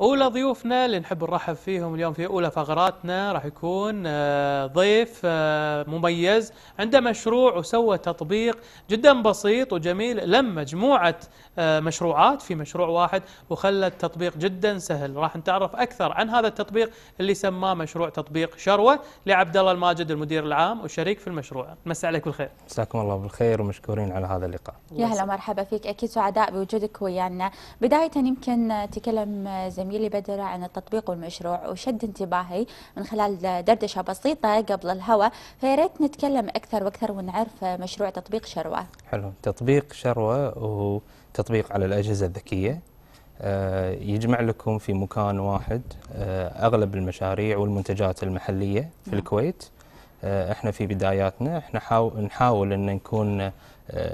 أولى ضيوفنا اللي نحب نرحب فيهم اليوم في أولى فقراتنا راح يكون آه، ضيف آه، مميز عنده مشروع وسوى تطبيق جدا بسيط وجميل لم مجموعة آه، مشروعات في مشروع واحد وخلى التطبيق جدا سهل راح نتعرف أكثر عن هذا التطبيق اللي سماه مشروع تطبيق شروة لعبد الله الماجد المدير العام وشريك في المشروع مساء عليك بالخير مساكم الله بالخير ومشكورين على هذا اللقاء يا هلا مرحبا فيك أكيد سعداء بوجودك ويانا بداية يمكن تكلم زميل اللي بدر عن التطبيق والمشروع وشد انتباهي من خلال دردشه بسيطه قبل الهواء فيا ريت نتكلم اكثر واكثر ونعرف مشروع تطبيق شروه. حلو، تطبيق شروه هو تطبيق على الاجهزه الذكيه آه، يجمع لكم في مكان واحد آه، اغلب المشاريع والمنتجات المحليه في نعم. الكويت. آه، احنا في بداياتنا احنا نحاول ان نكون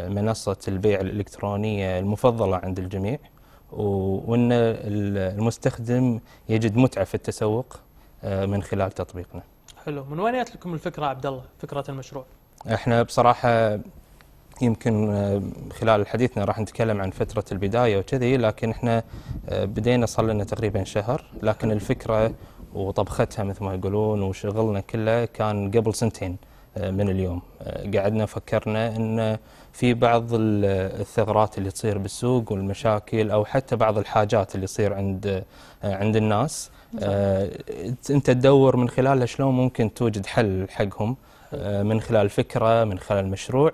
منصه البيع الالكترونيه المفضله عند الجميع وان المستخدم يجد متعه في التسوق آه، من خلال تطبيقنا. حلو، من وين جات لكم الفكره عبد الله؟ فكره المشروع؟ احنا بصراحه يمكن آه، خلال حديثنا راح نتكلم عن فترة البداية وكذي لكن احنا آه، بدينا صار لنا تقريبا شهر لكن الفكرة وطبختها مثل ما يقولون وشغلنا كله كان قبل سنتين. آه، من اليوم آه، قعدنا فكرنا ان في بعض الثغرات اللي تصير بالسوق والمشاكل او حتى بعض الحاجات اللي تصير عند آه، عند الناس انت تدور من خلالها شلون ممكن توجد حل حقهم من خلال فكره من خلال مشروع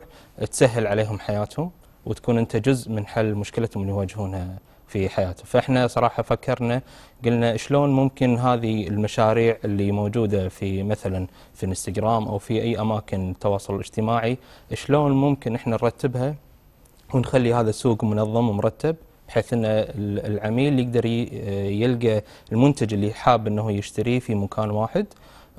تسهل عليهم حياتهم وتكون انت جزء من حل مشكلتهم اللي يواجهونها في حياته فإحنا صراحة فكرنا قلنا شلون ممكن هذه المشاريع اللي موجودة في مثلا في انستغرام أو في أي أماكن تواصل الاجتماعي شلون ممكن إحنا نرتبها ونخلي هذا السوق منظم ومرتب بحيث ان العميل يقدر يلقى المنتج اللي حاب انه يشتريه في مكان واحد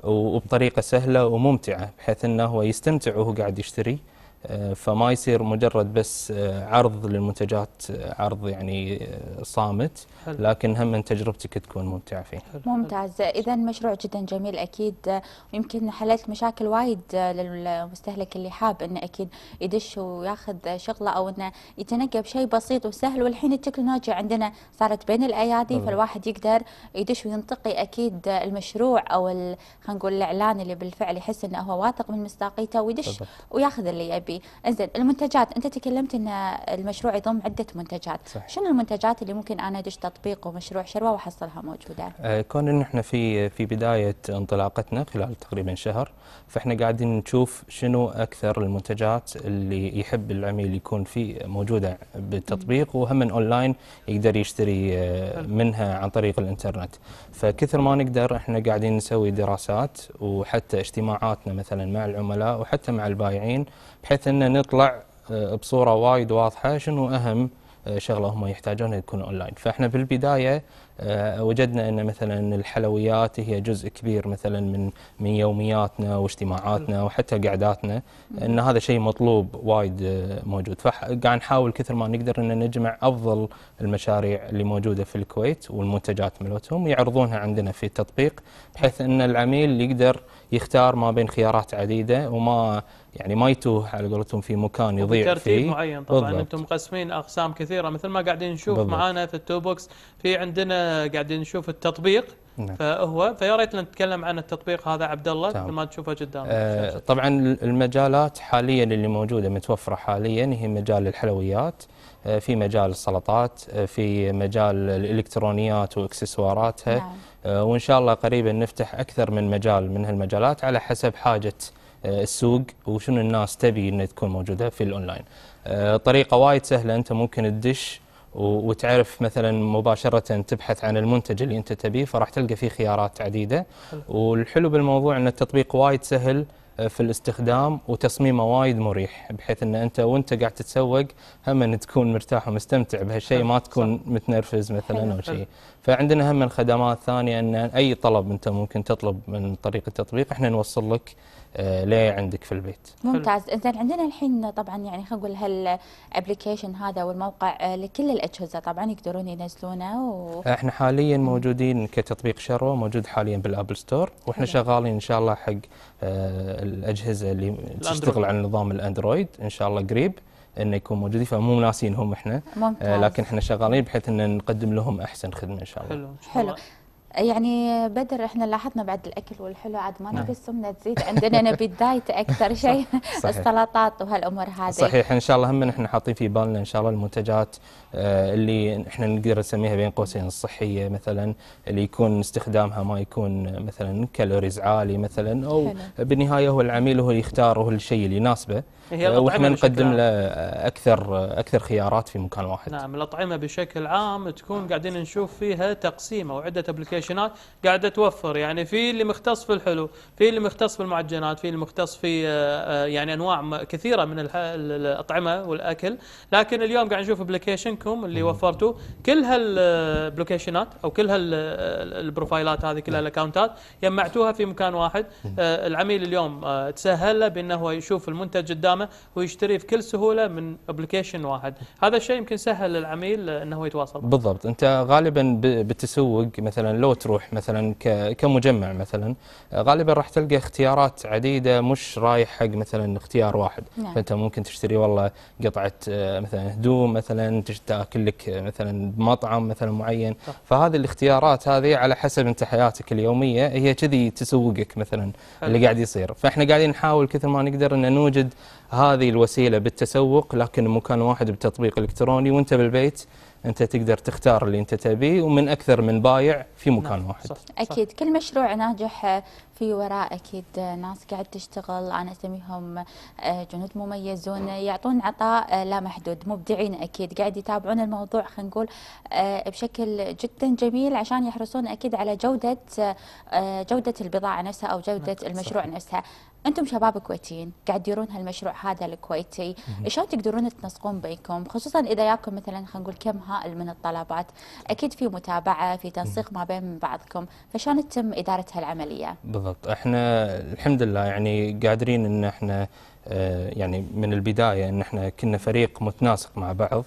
وبطريقه سهله وممتعه بحيث انه هو يستمتع وهو قاعد يشتري آه، فما يصير مجرد بس آه، عرض للمنتجات آه، عرض يعني صامت لكن هم من تجربتك تكون ممتعه فيه. ممتاز اذا مشروع جدا جميل اكيد ويمكن حلت مشاكل وايد للمستهلك اللي حاب انه اكيد يدش وياخذ شغله او انه يتنقى بشيء بسيط وسهل والحين التكنولوجيا عندنا صارت بين الايادي فالواحد يقدر يدش وينتقي اكيد المشروع او خلينا نقول الاعلان اللي بالفعل يحس انه هو واثق من مصداقيته ويدش وياخذ اللي يبي. الطبي انزين المنتجات انت تكلمت ان المشروع يضم عده منتجات شنو المنتجات اللي ممكن انا ادش تطبيق ومشروع شروه واحصلها موجوده آه كون ان احنا في في بدايه انطلاقتنا خلال تقريبا شهر فاحنا قاعدين نشوف شنو اكثر المنتجات اللي يحب العميل يكون في موجوده بالتطبيق وهم اونلاين يقدر يشتري آه، منها عن طريق الانترنت فكثر ما نقدر احنا قاعدين نسوي دراسات وحتى اجتماعاتنا مثلا مع العملاء وحتى مع البائعين بحيث بحيث ان نطلع آه، بصوره وايد واضحه شنو اهم آه، شغله هم يحتاجونها يكون اونلاين فاحنا بالبدايه آه، وجدنا ان مثلا الحلويات هي جزء كبير مثلا من من يومياتنا واجتماعاتنا وحتى قعداتنا ان هذا شيء مطلوب وايد آه، موجود فقاعد نحاول كثر ما نقدر ان نجمع افضل المشاريع اللي موجوده في الكويت والمنتجات ملوتهم يعرضونها عندنا في التطبيق بحيث ان العميل يقدر يختار ما بين خيارات عديده وما يعني ما يتوه على قولتهم في مكان يضيع فيه ترتيب معين طبعا بالضبط. انتم مقسمين اقسام كثيره مثل ما قاعدين نشوف معانا في التو بوكس في عندنا قاعدين نشوف التطبيق نعم. فهو فيا ريت نتكلم عن التطبيق هذا عبد الله ما تشوفه قدامك آه طبعا المجالات حاليا اللي موجوده متوفره حاليا هي مجال الحلويات آه في مجال السلطات آه في مجال الالكترونيات واكسسواراتها نعم. آه وان شاء الله قريبا نفتح اكثر من مجال من هالمجالات على حسب حاجه آه، السوق وشنو الناس تبي انها تكون موجوده في الاونلاين. آه، طريقه وايد سهله انت ممكن تدش وتعرف مثلا مباشرة تبحث عن المنتج اللي أنت تبيه فراح تلقى فيه خيارات عديدة والحلو بالموضوع أن التطبيق وايد سهل في الاستخدام وتصميمه وايد مريح بحيث ان انت وانت قاعد تتسوق هم ان تكون مرتاح ومستمتع بهالشيء ما تكون صح. متنرفز مثلا او شيء فعندنا هم من خدمات ثانيه ان اي طلب انت ممكن تطلب من طريق التطبيق احنا نوصل لك آه، ليه عندك في البيت ممتاز زين عندنا الحين طبعا يعني خلينا نقول هالابلكيشن هذا والموقع آه، لكل الاجهزه طبعا يقدرون ينزلونه و... احنا حاليا موجودين كتطبيق شروه موجود حاليا بالابل ستور واحنا شغالين ان شاء الله حق آه، الاجهزه اللي تشتغل على نظام الاندرويد ان شاء الله قريب انه يكون موجودين فمو ناسينهم احنا آه، ممتاز. لكن احنا شغالين بحيث ان نقدم لهم احسن خدمه ان شاء الله حلو حلو يعني بدر احنا لاحظنا بعد الاكل والحلو عاد ما نبي نعم. السمنه تزيد عندنا نبي الدايت اكثر شيء السلطات وهالامور هذه صحيح ان شاء الله هم احنا حاطين في بالنا ان شاء الله المنتجات آه، اللي احنا نقدر نسميها بين قوسين الصحيه مثلا اللي يكون استخدامها ما يكون مثلا كالوريز عالي مثلا او حلو. بالنهايه هو العميل هو اللي يختار هو الشيء اللي يناسبه آه، واحنا نقدم له اكثر اكثر خيارات في مكان واحد نعم الاطعمه بشكل عام تكون قاعدين نشوف فيها تقسيمه وعده ابلكيشن ستيشنات قاعده توفر يعني في اللي مختص في الحلو في اللي مختص في المعجنات في اللي مختص في آه، آه، يعني انواع كثيره من الاطعمه والاكل لكن اليوم قاعد نشوف ابلكيشنكم اللي وفرتوه كل هالابلكيشنات او كل هالبروفايلات هذه كلها نعم. الاكونتات جمعتوها في مكان واحد آه، العميل اليوم تسهل له بانه هو يشوف المنتج قدامه ويشتري في كل سهوله من ابلكيشن واحد هذا الشيء يمكن سهل للعميل انه يتواصل بالضبط انت غالبا بتسوق مثلا لو لو تروح مثلا كمجمع مثلا آه، غالبا راح تلقى اختيارات عديده مش رايح حق مثلا اختيار واحد نعم. فانت ممكن تشتري والله قطعه آه، مثلا هدوم مثلا تاكل لك آه، مثلا بمطعم مثلا معين طب. فهذه الاختيارات هذه على حسب انت حياتك اليوميه هي كذي تسوقك مثلا حل. اللي قاعد يصير فاحنا قاعدين نحاول كثر ما نقدر ان نوجد هذه الوسيله بالتسوق لكن مكان واحد بتطبيق الكتروني وانت بالبيت انت تقدر تختار اللي انت تبيه ومن اكثر من بايع في مكان نعم. واحد صح. اكيد كل مشروع ناجح آه، في وراء اكيد ناس قاعد تشتغل انا اسميهم آه، جنود مميزون يعطون عطاء آه، لا محدود مبدعين اكيد قاعد يتابعون الموضوع خلينا نقول آه، بشكل جدا جميل عشان يحرصون اكيد على جوده جوده البضاعه نفسها او جوده نعم، المشروع نفسها انتم شباب كويتيين قاعد تديرون هالمشروع هذا الكويتي شلون تقدرون تنسقون بينكم خصوصا اذا ياكم مثلا خلينا نقول كم هائل من الطلبات اكيد في متابعه في تنسيق ما بين بعضكم فشلون تتم اداره هالعمليه بالضبط بالضبط احنا الحمد لله يعني قادرين ان احنا آه، يعني من البدايه ان احنا كنا فريق متناسق مع بعض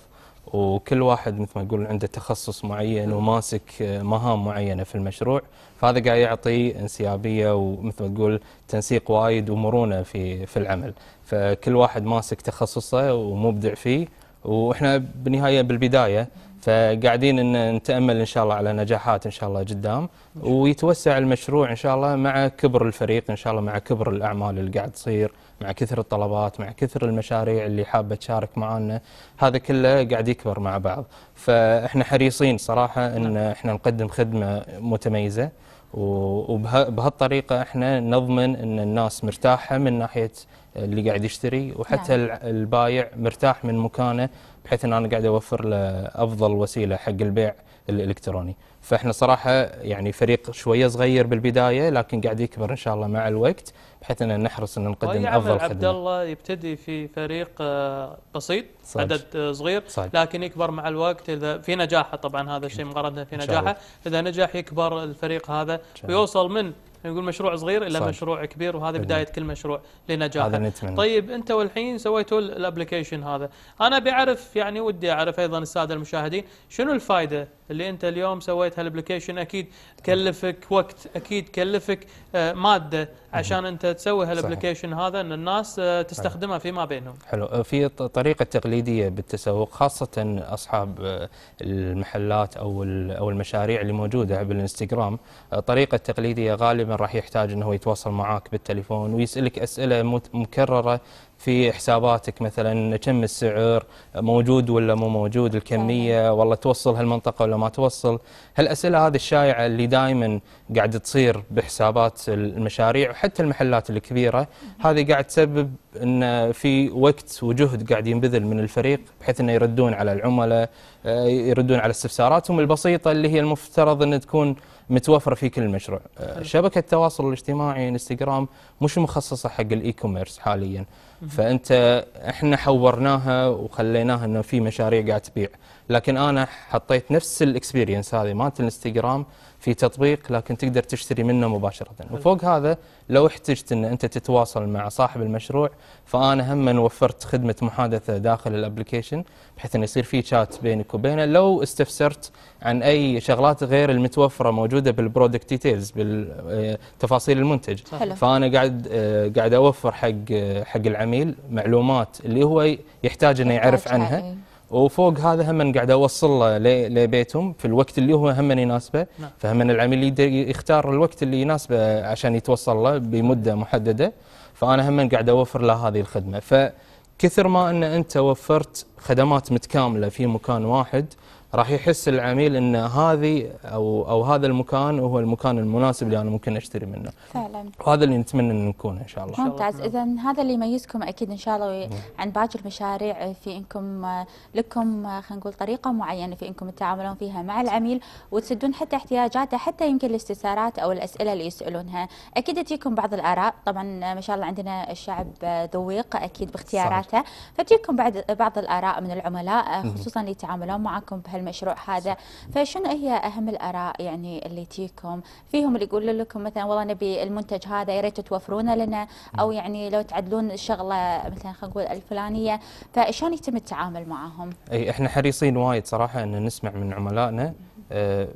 وكل واحد مثل ما يقول عنده تخصص معين وماسك آه، مهام معينه في المشروع فهذا قاعد يعطي انسيابيه ومثل ما تقول تنسيق وايد ومرونه في في العمل فكل واحد ماسك تخصصه ومبدع فيه واحنا بالنهايه بالبدايه فقاعدين نتامل ان شاء الله على نجاحات ان شاء الله قدام ويتوسع المشروع ان شاء الله مع كبر الفريق ان شاء الله مع كبر الاعمال اللي قاعد تصير مع كثر الطلبات مع كثر المشاريع اللي حابه تشارك معنا هذا كله قاعد يكبر مع بعض فاحنا حريصين صراحه ان احنا نقدم خدمه متميزه وبهالطريقه احنا نضمن ان الناس مرتاحه من ناحيه اللي قاعد يشتري وحتى نعم. البايع مرتاح من مكانه بحيث ان انا قاعد اوفر له افضل وسيله حق البيع الالكتروني فاحنا صراحه يعني فريق شويه صغير بالبدايه لكن قاعد يكبر ان شاء الله مع الوقت بحيث ان نحرص ان نقدم طيب، افضل خدمه عبد الله يبتدي في فريق آه، بسيط صحيح. عدد آه، صغير صحيح. لكن يكبر مع الوقت اذا في نجاحه طبعا هذا الشيء مقارنه في نجاحه اذا نجح يكبر الفريق هذا ويوصل من نقول مشروع صغير الا صح. مشروع كبير وهذا بدايه كل مشروع لنجاحه هذا نتمنى. طيب انت والحين سويتوا الابلكيشن هذا انا بعرف يعني ودي اعرف ايضا الساده المشاهدين شنو الفائده اللي انت اليوم سويت هالابلكيشن اكيد كلفك وقت اكيد كلفك آه، ماده عشان انت تسوي هالابلكيشن هذا ان الناس آه، تستخدمها فيما بينهم. حلو آه، في طريقه تقليديه بالتسوق خاصه اصحاب آه، المحلات او او المشاريع اللي موجوده بالانستغرام الطريقه التقليديه غالبا راح يحتاج انه يتواصل معك بالتليفون ويسالك اسئله مكرره في حساباتك مثلا كم السعر موجود ولا مو موجود الكمية والله توصل هالمنطقة ولا ما توصل هالأسئلة هذه الشائعة اللي دائما قاعد تصير بحسابات المشاريع وحتى المحلات الكبيرة هذه قاعد تسبب ان في وقت وجهد قاعد ينبذل من الفريق بحيث انه يردون على العملاء آه، يردون على استفساراتهم البسيطه اللي هي المفترض ان تكون متوفره في كل مشروع. آه، شبكه التواصل الاجتماعي انستغرام مش مخصصه حق الاي كوميرس حاليا فانت احنا حورناها وخليناها انه في مشاريع قاعد تبيع. لكن انا حطيت نفس الاكسبيرينس هذه مالت الانستغرام في تطبيق لكن تقدر تشتري منه مباشره وفوق هذا لو احتجت ان انت تتواصل مع صاحب المشروع فانا هم وفرت خدمه محادثه داخل الابلكيشن بحيث انه يصير في شات بينك وبينه لو استفسرت عن اي شغلات غير المتوفره موجوده بالبرودكت ديتيلز بالتفاصيل المنتج حلو. فانا قاعد قاعد اوفر حق حق العميل معلومات اللي هو يحتاج انه يعرف عنها وفوق هذا هم قاعد اوصل له لبيتهم في الوقت اللي هو هم يناسبه نعم. فهم العميل يختار الوقت اللي يناسبه عشان يتوصل له بمده محدده فانا هم قاعد اوفر له هذه الخدمه فكثر ما ان انت وفرت خدمات متكامله في مكان واحد راح يحس العميل ان هذه او او هذا المكان هو المكان المناسب اللي انا ممكن اشتري منه. فعلا. وهذا اللي نتمنى ان نكون ان شاء الله. ممتاز، اذا هذا اللي يميزكم اكيد ان شاء الله عن باقي المشاريع في انكم آه، لكم آه، خلينا نقول طريقه معينه في انكم تتعاملون فيها مع العميل وتسدون حتى احتياجاته حتى يمكن الاستفسارات او الاسئله اللي يسالونها، اكيد تجيكم بعض الاراء، طبعا آه، ما شاء الله عندنا الشعب ذويق اكيد باختياراته، فتجيكم بعد بعض الاراء من العملاء خصوصا اللي يتعاملون معكم بهال المشروع هذا فشنو هي أهم الآراء يعني اللي تيكم فيهم اللي يقول لكم مثلا والله نبي المنتج هذا يا ريت توفرونه لنا أو يعني لو تعدلون الشغلة مثلا خلينا نقول الفلانية فشلون يتم التعامل معهم؟ اي احنا حريصين وايد صراحة أن نسمع من عملائنا آه،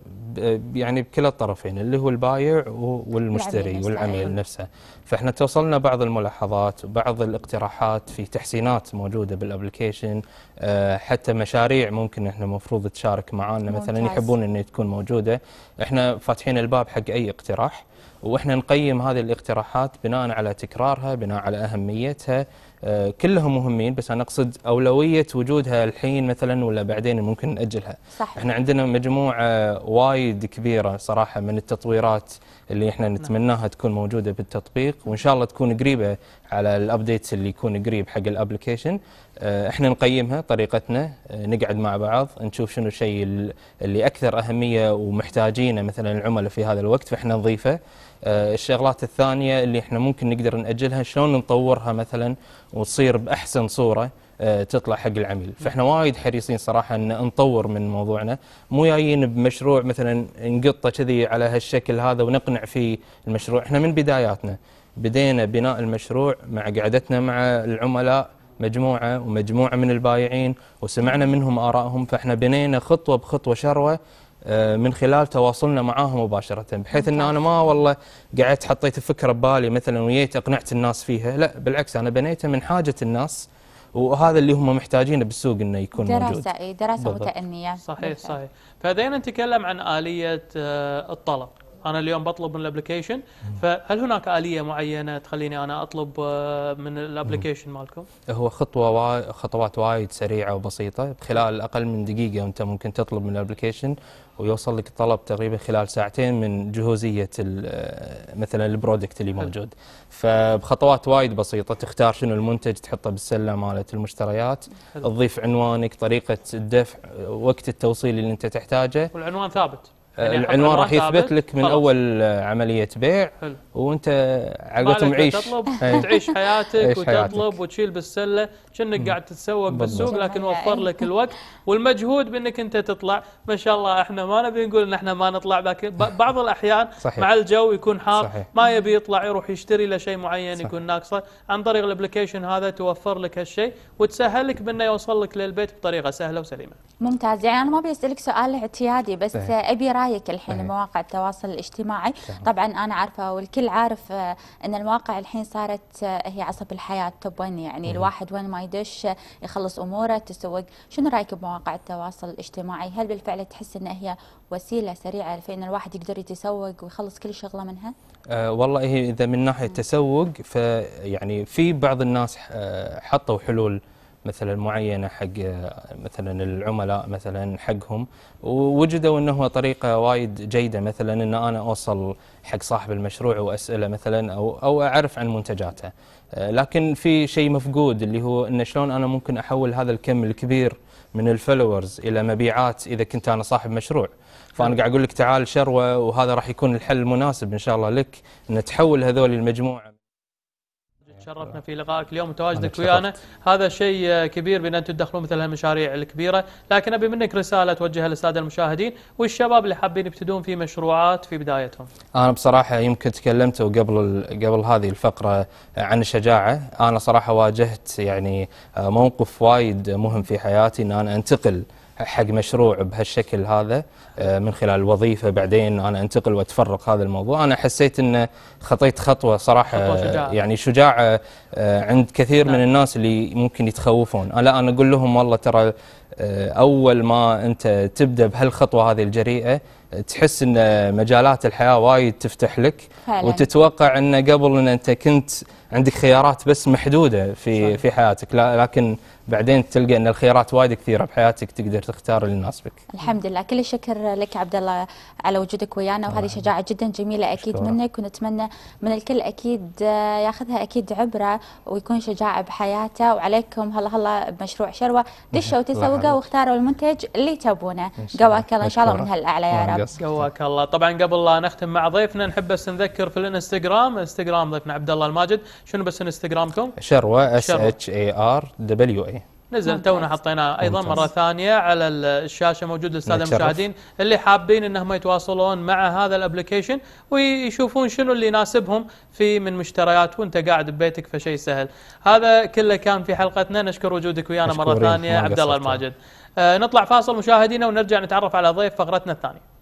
يعني بكلا الطرفين اللي هو البايع والمشتري والعميل أيوه. نفسه فاحنا توصلنا بعض الملاحظات وبعض الاقتراحات في تحسينات موجوده بالابلكيشن آه، حتى مشاريع ممكن احنا المفروض تشارك معانا مثلا يحبون انه تكون موجوده احنا فاتحين الباب حق اي اقتراح واحنا نقيم هذه الاقتراحات بناء على تكرارها بناء على اهميتها آه، كلهم مهمين بس انا اقصد اولويه وجودها الحين مثلا ولا بعدين ممكن ناجلها صح. احنا عندنا مجموعه وايد كبيره صراحه من التطويرات اللي احنا نعم. نتمناها تكون موجوده بالتطبيق وان شاء الله تكون قريبه على الابديتس اللي يكون قريب حق الابلكيشن آه، احنا نقيمها طريقتنا آه، نقعد مع بعض نشوف شنو الشيء اللي اكثر اهميه ومحتاجينه مثلا العملاء في هذا الوقت فاحنا نضيفه آه، الشغلات الثانيه اللي احنا ممكن نقدر ناجلها شلون نطورها مثلا وتصير باحسن صوره آه، تطلع حق العميل فاحنا وايد حريصين صراحه ان نطور من موضوعنا مو جايين بمشروع مثلا نقطه كذي على هالشكل هذا ونقنع فيه المشروع احنا من بداياتنا بدينا بناء المشروع مع قعدتنا مع العملاء مجموعه ومجموعه من البايعين وسمعنا منهم ارائهم فاحنا بنينا خطوه بخطوه شروه آه، من خلال تواصلنا معاهم مباشرة بحيث أن أنا ما والله قعدت حطيت فكرة ببالي مثلا وجيت أقنعت الناس فيها لا بالعكس أنا بنيتها من حاجة الناس وهذا اللي هم محتاجينه بالسوق انه يكون دراسة موجود إيه، دراسه دراسه متأنيه صحيح صحيح فدينا نتكلم عن اليه آه، الطلب انا اليوم بطلب من الابلكيشن فهل هناك اليه معينه تخليني انا اطلب آه، من الابلكيشن مالكم؟ هو خطوه وا... خطوات وايد سريعه وبسيطه خلال اقل من دقيقه انت ممكن تطلب من الابلكيشن ويوصل لك الطلب تقريبا خلال ساعتين من جهوزيه آه، مثلا البرودكت اللي موجود فبخطوات وايد بسيطه تختار شنو المنتج تحطه بالسله مالت المشتريات تضيف عنوانك طريقه الدفع وقت التوصيل اللي انت تحتاجه والعنوان ثابت يعني العنوان راح يثبت لك من خلص. اول عمليه بيع حلو. وانت على قولتهم عيش تعيش حياتك وتطلب وتشيل بالسله كأنك قاعد تتسوق بالسوق لكن يعني. وفر لك الوقت والمجهود بانك انت تطلع ما شاء الله احنا ما نبي نقول ان احنا ما نطلع لكن بعض الاحيان صحيح. مع الجو يكون حار صحيح. ما يبي يطلع يروح يشتري له شيء معين يكون ناقصه عن طريق الابلكيشن هذا توفر لك هالشيء وتسهل لك بانه يوصل لك للبيت بطريقه سهله وسليمه ممتاز يعني انا ما بيسالك سؤال اعتيادي بس ابي رايك رايك الحين إيه. مواقع التواصل الاجتماعي صحيح. طبعا انا عارفه والكل عارف آه، ان المواقع الحين صارت آه، هي عصب الحياه توب يعني مم. إيه. الواحد وين ما يدش آه، يخلص اموره تسوق شنو رايك بمواقع التواصل الاجتماعي هل بالفعل تحس ان هي وسيله سريعه في ان الواحد يقدر يتسوق ويخلص كل شغله منها أه والله إيه، إذا من ناحية التسوق فيعني في بعض الناس حطوا حلول مثلا معينه حق مثلا العملاء مثلا حقهم ووجدوا انه طريقه وايد جيده مثلا ان انا اوصل حق صاحب المشروع واساله مثلا او او اعرف عن منتجاته لكن في شيء مفقود اللي هو ان شلون انا ممكن احول هذا الكم الكبير من الفولورز الى مبيعات اذا كنت انا صاحب مشروع فانا قاعد اقول لك تعال شروه وهذا راح يكون الحل المناسب ان شاء الله لك ان تحول هذول المجموعه شرفنا في لقائك اليوم وتواجدك ويانا هذا شيء آه، كبير بان انتم تدخلون مثل هالمشاريع الكبيره لكن ابي منك رساله توجهها للساده المشاهدين والشباب اللي حابين يبتدون في مشروعات في بدايتهم انا بصراحه يمكن تكلمت قبل قبل هذه الفقره عن الشجاعه انا صراحه واجهت يعني آه، موقف وايد مهم في حياتي ان انا انتقل حق مشروع بهالشكل هذا آه، من خلال الوظيفة بعدين انا انتقل واتفرق هذا الموضوع انا حسيت ان خطيت خطوه صراحه خطوة شجاعة. آه، يعني شجاعه آه، عند كثير نعم. من الناس اللي ممكن يتخوفون لا انا اقول لهم والله ترى اول ما انت تبدا بهالخطوه هذه الجريئه تحس ان مجالات الحياه وايد تفتح لك فعلا. وتتوقع ان قبل ان انت كنت عندك خيارات بس محدوده في في حياتك لكن بعدين تلقى ان الخيارات وايد كثيره بحياتك تقدر تختار اللي يناسبك. الحمد لله، كل الشكر لك عبد الله على وجودك ويانا وهذه شجاعه جدا جميله اكيد شكرا. منك ونتمنى من الكل اكيد ياخذها اكيد عبره ويكون شجاعه بحياته وعليكم هلا هلا بمشروع شروه دشوا تسوقوا واختاروا المنتج اللي تبونه، قواك الله ان شاء الله من هالاعلى يا رب. قواك الله، طبعا قبل لا نختم مع ضيفنا نحب بس نذكر في الانستغرام، انستغرام ضيفنا عبد الله الماجد، شنو بس انستغرامكم؟ شروه اس اتش اي ار دبليو اي نزل تونا حطيناه ايضا ممتاز. مره ثانيه على الشاشه موجود للساده المشاهدين اللي حابين انهم يتواصلون مع هذا الابلكيشن ويشوفون شنو اللي يناسبهم في من مشتريات وانت قاعد ببيتك فشيء سهل. هذا كله كان في حلقتنا نشكر وجودك ويانا مره ثانيه عبد الله الماجد. آه نطلع فاصل مشاهدينا ونرجع نتعرف على ضيف فقرتنا الثانيه.